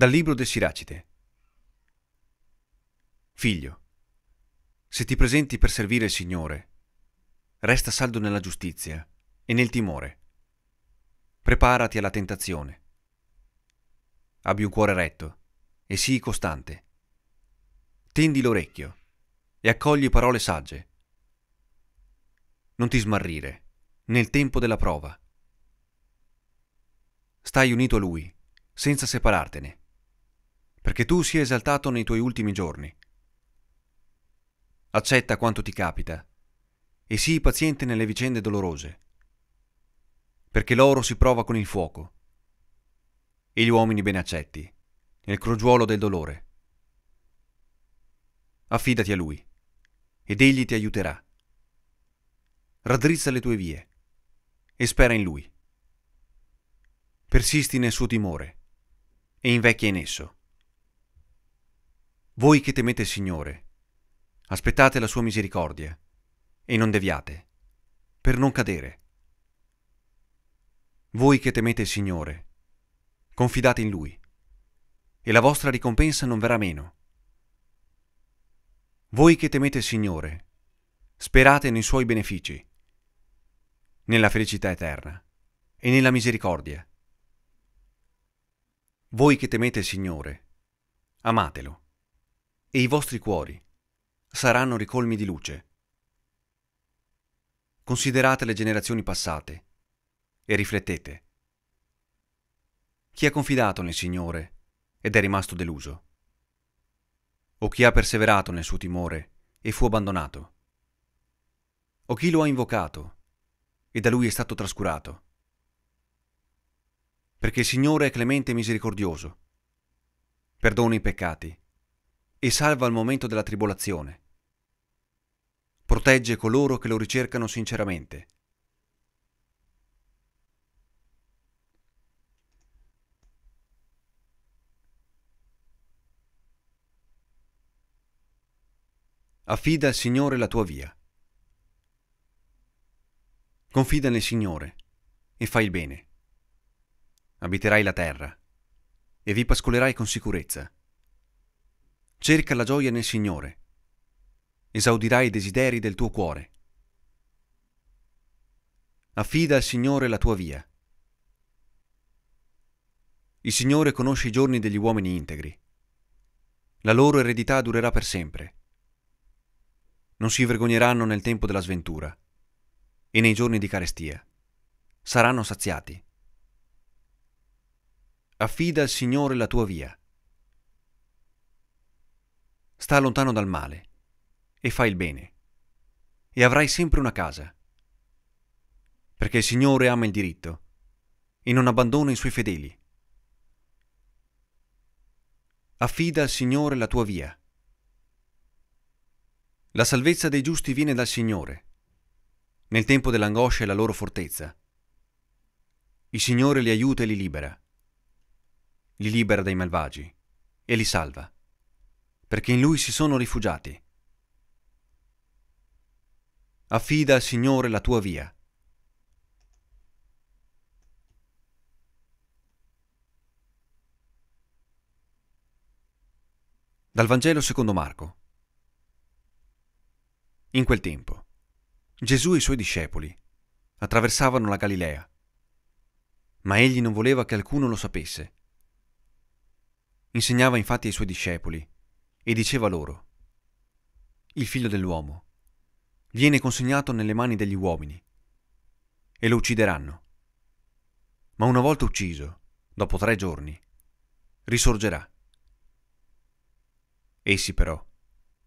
Dal libro del Siracide. Figlio, se ti presenti per servire il Signore, resta saldo nella giustizia e nel timore. Preparati alla tentazione. Abbi un cuore retto e sii costante. Tendi l'orecchio e accogli parole sagge. Non ti smarrire nel tempo della prova. Stai unito a Lui, senza separartene perché tu sia esaltato nei tuoi ultimi giorni. Accetta quanto ti capita e sii paziente nelle vicende dolorose, perché l'oro si prova con il fuoco e gli uomini ben accetti nel crogiuolo del dolore. Affidati a Lui ed Egli ti aiuterà. Raddrizza le tue vie e spera in Lui. Persisti nel suo timore e invecchia in esso. Voi che temete il Signore, aspettate la sua misericordia e non deviate, per non cadere. Voi che temete il Signore, confidate in Lui, e la vostra ricompensa non verrà meno. Voi che temete il Signore, sperate nei Suoi benefici, nella felicità eterna e nella misericordia. Voi che temete il Signore, amatelo e i vostri cuori saranno ricolmi di luce. Considerate le generazioni passate e riflettete. Chi ha confidato nel Signore ed è rimasto deluso? O chi ha perseverato nel suo timore e fu abbandonato? O chi lo ha invocato e da lui è stato trascurato? Perché il Signore è clemente e misericordioso, perdona i peccati e salva al momento della tribolazione. Protegge coloro che lo ricercano sinceramente. Affida al Signore la tua via. Confida nel Signore e fai il bene. Abiterai la terra e vi pascolerai con sicurezza. Cerca la gioia nel Signore. Esaudirai i desideri del tuo cuore. Affida al Signore la tua via. Il Signore conosce i giorni degli uomini integri. La loro eredità durerà per sempre. Non si vergogneranno nel tempo della sventura e nei giorni di carestia. Saranno saziati. Affida al Signore la tua via sta lontano dal male e fa il bene, e avrai sempre una casa. Perché il Signore ama il diritto e non abbandona i suoi fedeli. Affida al Signore la tua via. La salvezza dei giusti viene dal Signore. Nel tempo dell'angoscia è la loro fortezza. Il Signore li aiuta e li libera. Li libera dai malvagi e li salva perché in lui si sono rifugiati. Affida al Signore la tua via. Dal Vangelo secondo Marco. In quel tempo, Gesù e i suoi discepoli attraversavano la Galilea, ma egli non voleva che alcuno lo sapesse. Insegnava infatti ai suoi discepoli e diceva loro, Il figlio dell'uomo viene consegnato nelle mani degli uomini e lo uccideranno. Ma una volta ucciso, dopo tre giorni, risorgerà. Essi però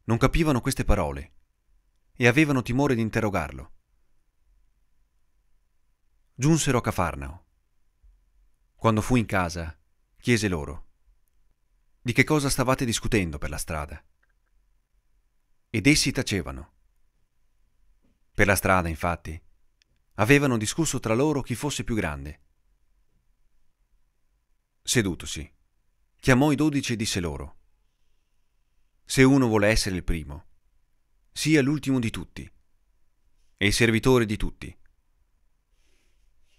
non capivano queste parole e avevano timore di interrogarlo. Giunsero a Cafarnao. Quando fu in casa, chiese loro, di che cosa stavate discutendo per la strada. Ed essi tacevano. Per la strada, infatti, avevano discusso tra loro chi fosse più grande. Sedutosi, chiamò i dodici e disse loro, Se uno vuole essere il primo, sia l'ultimo di tutti, e il servitore di tutti.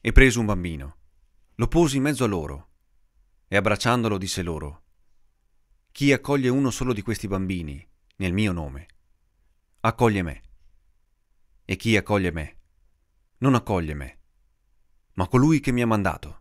E preso un bambino, lo pose in mezzo a loro, e abbracciandolo disse loro, chi accoglie uno solo di questi bambini, nel mio nome, accoglie me. E chi accoglie me, non accoglie me, ma colui che mi ha mandato.